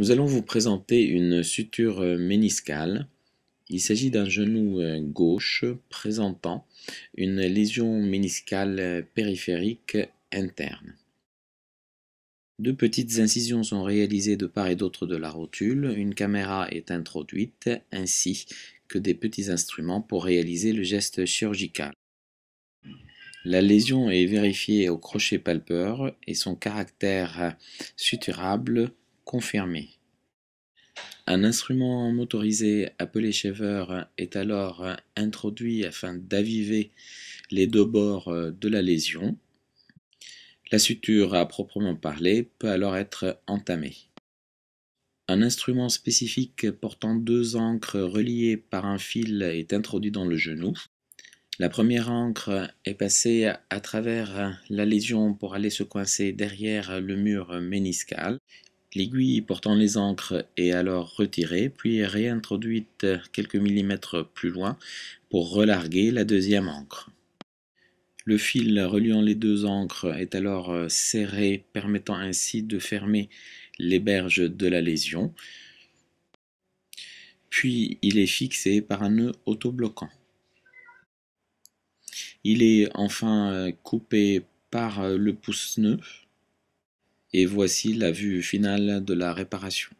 Nous allons vous présenter une suture euh, méniscale. Il s'agit d'un genou euh, gauche présentant une lésion méniscale euh, périphérique interne. Deux petites incisions sont réalisées de part et d'autre de la rotule, une caméra est introduite ainsi que des petits instruments pour réaliser le geste chirurgical. La lésion est vérifiée au crochet palpeur et son caractère suturable confirmé. Un instrument motorisé appelé shaver est alors introduit afin d'aviver les deux bords de la lésion. La suture à proprement parler peut alors être entamée. Un instrument spécifique portant deux encres reliées par un fil est introduit dans le genou. La première encre est passée à travers la lésion pour aller se coincer derrière le mur méniscal L'aiguille portant les ancres est alors retirée, puis réintroduite quelques millimètres plus loin pour relarguer la deuxième encre. Le fil reliant les deux ancres est alors euh, serré, permettant ainsi de fermer les berges de la lésion. Puis il est fixé par un nœud autobloquant. Il est enfin euh, coupé par euh, le pouce-nœud et voici la vue finale de la réparation.